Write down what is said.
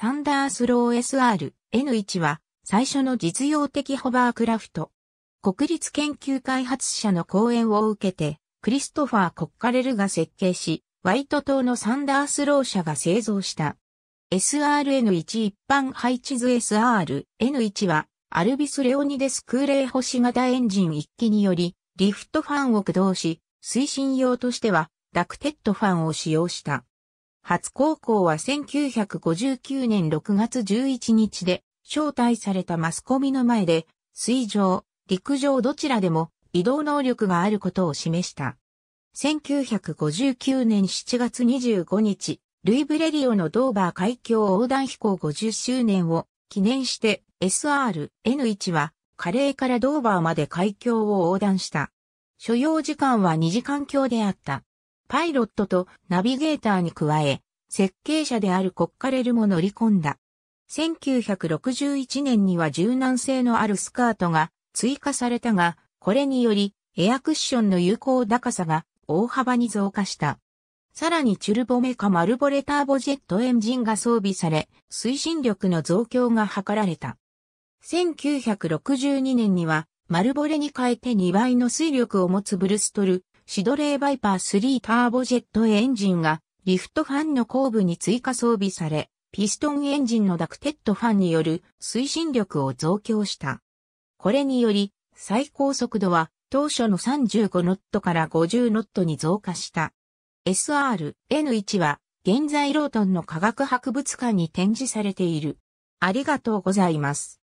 サンダースロー SR-N1 は最初の実用的ホバークラフト。国立研究開発者の講演を受けて、クリストファー・コッカレルが設計し、ワイト島のサンダースロー社が製造した。SRN1 一般配置図 SRN1 は、アルビス・レオニデス空冷星型エンジン1機により、リフトファンを駆動し、推進用としては、ダクテッドファンを使用した。初高校は1959年6月11日で招待されたマスコミの前で、水上、陸上どちらでも移動能力があることを示した。1959年7月25日、ルイブレリオのドーバー海峡横断飛行50周年を記念して SR-N1 はカレーからドーバーまで海峡を横断した。所要時間は2時間強であった。パイロットとナビゲーターに加え、設計者であるコッカレルも乗り込んだ。1961年には柔軟性のあるスカートが追加されたが、これによりエアクッションの有効高さが大幅に増加した。さらにチュルボメカマルボレターボジェットエンジンが装備され、推進力の増強が図られた。1962年にはマルボレに変えて2倍の水力を持つブルストルシドレーバイパー3ターボジェットエンジンがリフトファンの後部に追加装備され、ピストンエンジンのダクテッドファンによる推進力を増強した。これにより、最高速度は当初の35ノットから50ノットに増加した。SR-N1 は現在ロートンの科学博物館に展示されている。ありがとうございます。